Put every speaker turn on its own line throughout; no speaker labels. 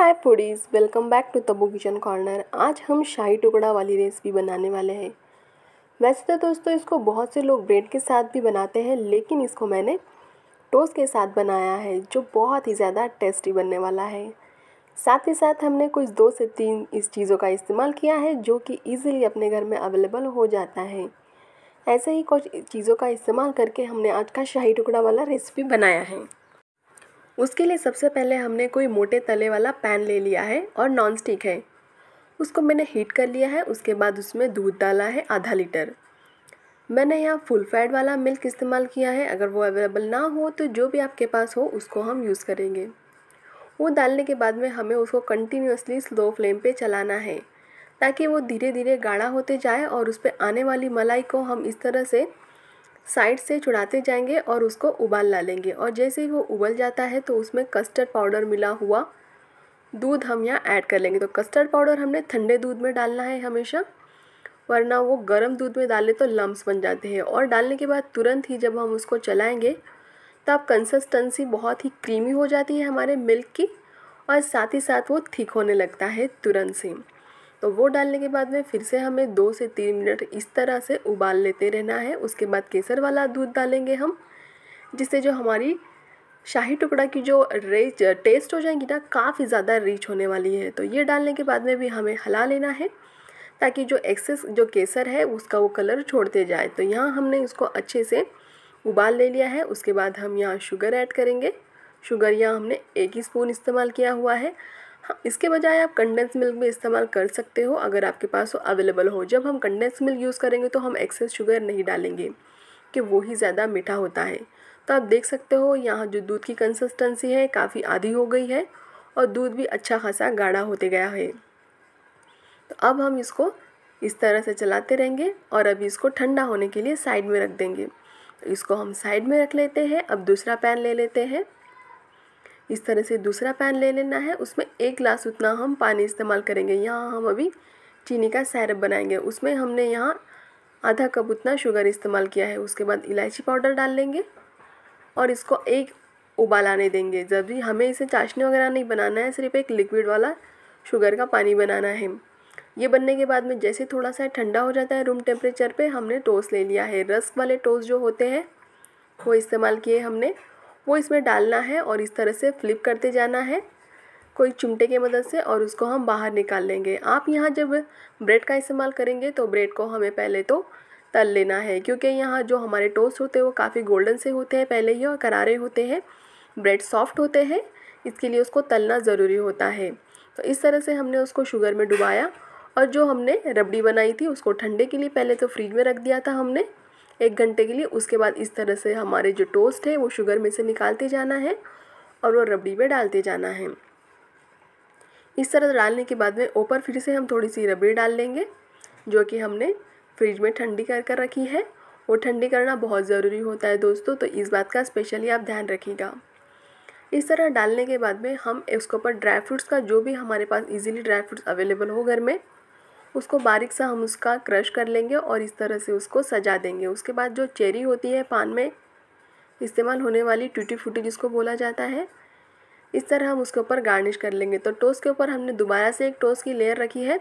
hi foodies welcome back to Tabbu kitchen corner आज हम शाही टुकड़ा वाली रेसिपी बनाने वाले हैं वैसे तो दोस्तों इसको बहुत से लोग ब्रेड के साथ भी बनाते हैं लेकिन इसको मैंने टोस्ट के साथ बनाया है जो बहुत ही ज़्यादा टेस्टी बनने वाला है साथ ही साथ हमने कुछ दो से तीन इस चीज़ों का इस्तेमाल किया है जो कि ईज़िली अपने घर में अवेलेबल हो जाता है ऐसे ही कुछ चीज़ों का इस्तेमाल करके हमने आज का शाही टुकड़ा वाला रेसिपी बनाया है उसके लिए सबसे पहले हमने कोई मोटे तले वाला पैन ले लिया है और नॉन स्टिक है उसको मैंने हीट कर लिया है उसके बाद उसमें दूध डाला है आधा लीटर मैंने यहाँ फुल फैट वाला मिल्क इस्तेमाल किया है अगर वो अवेलेबल ना हो तो जो भी आपके पास हो उसको हम यूज़ करेंगे वो डालने के बाद में हमें उसको कंटिन्यूसली स्लो फ्लेम पे चलाना है ताकि वो धीरे धीरे गाढ़ा होते जाए और उस पर आने वाली मलाई को हम इस तरह से साइड से चुड़ाते जाएंगे और उसको उबाल ला लेंगे और जैसे ही वो उबल जाता है तो उसमें कस्टर्ड पाउडर मिला हुआ दूध हम यहाँ ऐड कर लेंगे तो कस्टर्ड पाउडर हमने ठंडे दूध में डालना है हमेशा वरना वो गर्म दूध में डालें तो लम्ब बन जाते हैं और डालने के बाद तुरंत ही जब हम उसको चलाएँगे तब कंसिस्टेंसी बहुत ही क्रीमी हो जाती है हमारे मिल्क की और साथ ही साथ वो ठीक होने लगता है तुरंत से तो वो डालने के बाद में फिर से हमें दो से तीन मिनट इस तरह से उबाल लेते रहना है उसके बाद केसर वाला दूध डालेंगे हम जिससे जो हमारी शाही टुकड़ा की जो रिच टेस्ट हो जाएगी ना काफ़ी ज़्यादा रिच होने वाली है तो ये डालने के बाद में भी हमें हला लेना है ताकि जो एक्सेस जो केसर है उसका वो कलर छोड़ते जाए तो यहाँ हमने इसको अच्छे से उबाल ले लिया है उसके बाद हम यहाँ शुगर ऐड करेंगे शुगर यहाँ हमने एक ही स्पून इस्तेमाल किया हुआ है हाँ, इसके बजाय आप कंडेंस मिल्क भी इस्तेमाल कर सकते हो अगर आपके पास अवेलेबल हो जब हम कंडेंस मिल्क यूज़ करेंगे तो हम एक्सेस शुगर नहीं डालेंगे कि वो ही ज़्यादा मीठा होता है तो आप देख सकते हो यहाँ जो दूध की कंसिस्टेंसी है काफ़ी आधी हो गई है और दूध भी अच्छा खासा गाढ़ा होते गया है तो अब हम इसको इस तरह से चलाते रहेंगे और अभी इसको ठंडा होने के लिए साइड में रख देंगे तो इसको हम साइड में रख लेते हैं अब दूसरा पैन ले लेते हैं इस तरह से दूसरा पैन ले लेना है उसमें एक ग्लास उतना हम पानी इस्तेमाल करेंगे यहाँ हम अभी चीनी का सैरप बनाएंगे उसमें हमने यहाँ आधा कप उतना शुगर इस्तेमाल किया है उसके बाद इलायची पाउडर डाल लेंगे और इसको एक उबाल आने देंगे जब भी हमें इसे चाशनी वगैरह नहीं बनाना है सिर्फ एक लिक्विड वाला शुगर का पानी बनाना है ये बनने के बाद में जैसे थोड़ा सा ठंडा हो जाता है रूम टेम्परेचर पे हमने टोस्ट ले लिया है रस वाले टोस्ट जो होते हैं वो इस्तेमाल किए हमने वो इसमें डालना है और इस तरह से फ्लिप करते जाना है कोई चिमटे की मदद से और उसको हम बाहर निकाल लेंगे आप यहाँ जब ब्रेड का इस्तेमाल करेंगे तो ब्रेड को हमें पहले तो तल लेना है क्योंकि यहाँ जो हमारे टोस्ट होते हैं वो काफ़ी गोल्डन से होते हैं पहले ही और करारे होते हैं ब्रेड सॉफ्ट होते हैं इसके लिए उसको तलना ज़रूरी होता है तो इस तरह से हमने उसको शुगर में डुबाया और जो हमने रबड़ी बनाई थी उसको ठंडे के लिए पहले तो फ्रिज में रख दिया था हमने एक घंटे के लिए उसके बाद इस तरह से हमारे जो टोस्ट है वो शुगर में से निकालते जाना है और वो रबड़ी में डालते जाना है इस तरह डालने के बाद में ऊपर फिर से हम थोड़ी सी रबड़ी डाल लेंगे जो कि हमने फ्रिज में ठंडी कर कर रखी है वो ठंडी करना बहुत ज़रूरी होता है दोस्तों तो इस बात का स्पेशली आप ध्यान रखिएगा इस तरह डालने के बाद में हम इसके ऊपर ड्राई फ्रूट्स का जो भी हमारे पास इजीली ड्राई फ्रूट्स अवेलेबल हो घर में उसको बारीक सा हम उसका क्रश कर लेंगे और इस तरह से उसको सजा देंगे उसके बाद जो चेरी होती है पान में इस्तेमाल होने वाली टूटी फूटी जिसको बोला जाता है इस तरह हम उसके ऊपर गार्निश कर लेंगे तो टोस्ट के ऊपर हमने दोबारा से एक टोस्ट की लेयर रखी है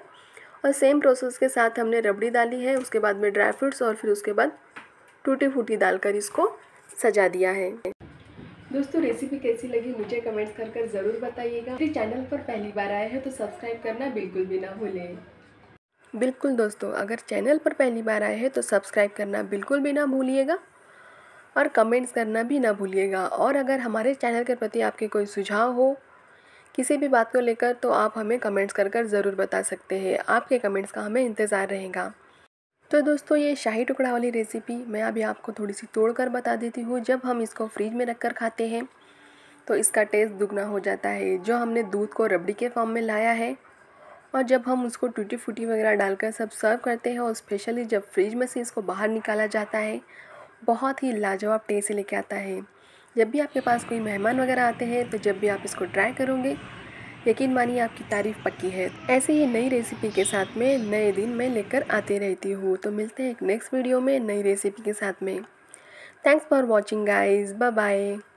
और सेम प्रोसेस के साथ हमने रबड़ी डाली है उसके बाद में ड्राई फ्रूट्स और फिर उसके बाद टूटी फूटी डालकर इसको सजा दिया है दोस्तों रेसिपी कैसी लगी मुझे कमेंट्स कर कर ज़रूर बताइएगा मेरे चैनल पर पहली बार आए हैं तो सब्सक्राइब करना बिल्कुल भी ना भूलें बिल्कुल दोस्तों अगर चैनल पर पहली बार आए हैं तो सब्सक्राइब करना बिल्कुल भी ना भूलिएगा और कमेंट्स करना भी ना भूलिएगा और अगर हमारे चैनल के प्रति आपके कोई सुझाव हो किसी भी बात को लेकर तो आप हमें कमेंट्स कर कर ज़रूर बता सकते हैं आपके कमेंट्स का हमें इंतज़ार रहेगा तो दोस्तों ये शाही टुकड़ा वाली रेसिपी मैं अभी आपको थोड़ी सी तोड़ कर बता देती हूँ जब हम इसको फ्रिज में रख कर खाते हैं तो इसका टेस्ट दुगना हो जाता है जो हमने दूध को रबड़ी के फॉर्म में लाया है और जब हम उसको टूटी फूटी वगैरह डालकर सब सर्व करते हैं और स्पेशली जब फ्रिज में से इसको बाहर निकाला जाता है बहुत ही लाजवाब टेस्ट लेके आता है जब भी आपके पास कोई मेहमान वगैरह आते हैं तो जब भी आप इसको ट्राई करोगे यकीन मानिए आपकी तारीफ़ पक्की है ऐसे ही नई रेसिपी के साथ में नए दिन मैं लेकर आती रहती हूँ तो मिलते हैं एक नेक्स्ट वीडियो में नई रेसिपी के साथ में thanks for watching guys bye